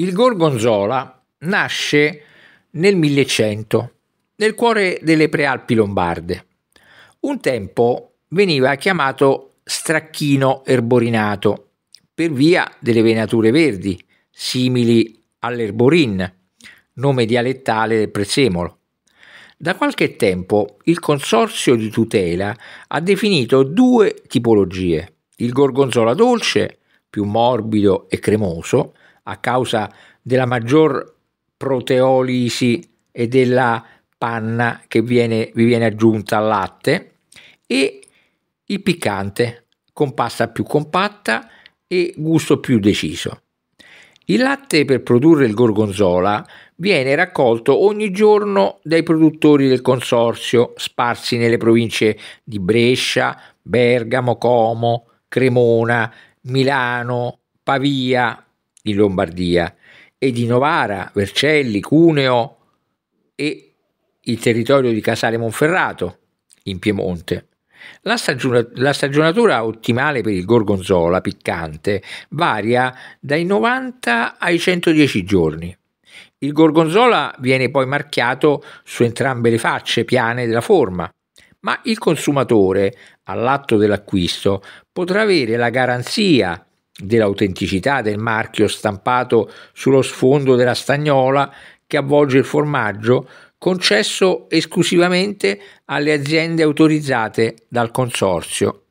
Il gorgonzola nasce nel 1100, nel cuore delle prealpi lombarde. Un tempo veniva chiamato stracchino erborinato per via delle venature verdi, simili all'erborin, nome dialettale del prezzemolo. Da qualche tempo il Consorzio di tutela ha definito due tipologie, il gorgonzola dolce più morbido e cremoso a causa della maggior proteolisi e della panna che viene, vi viene aggiunta al latte e il piccante con pasta più compatta e gusto più deciso. Il latte per produrre il gorgonzola viene raccolto ogni giorno dai produttori del consorzio sparsi nelle province di Brescia, Bergamo, Como, Cremona, Milano, Pavia in Lombardia e di Novara, Vercelli, Cuneo e il territorio di Casale Monferrato in Piemonte. La, stagion- la, stagionatura ottimale per il gorgonzola piccante varia dai 90 ai 110 giorni. Il gorgonzola viene poi marchiato su entrambe le facce piane della forma ma il consumatore all'atto dell'acquisto potrà avere la garanzia dell'autenticità del marchio stampato sullo sfondo della stagnola che avvolge il formaggio concesso esclusivamente alle aziende autorizzate dal consorzio.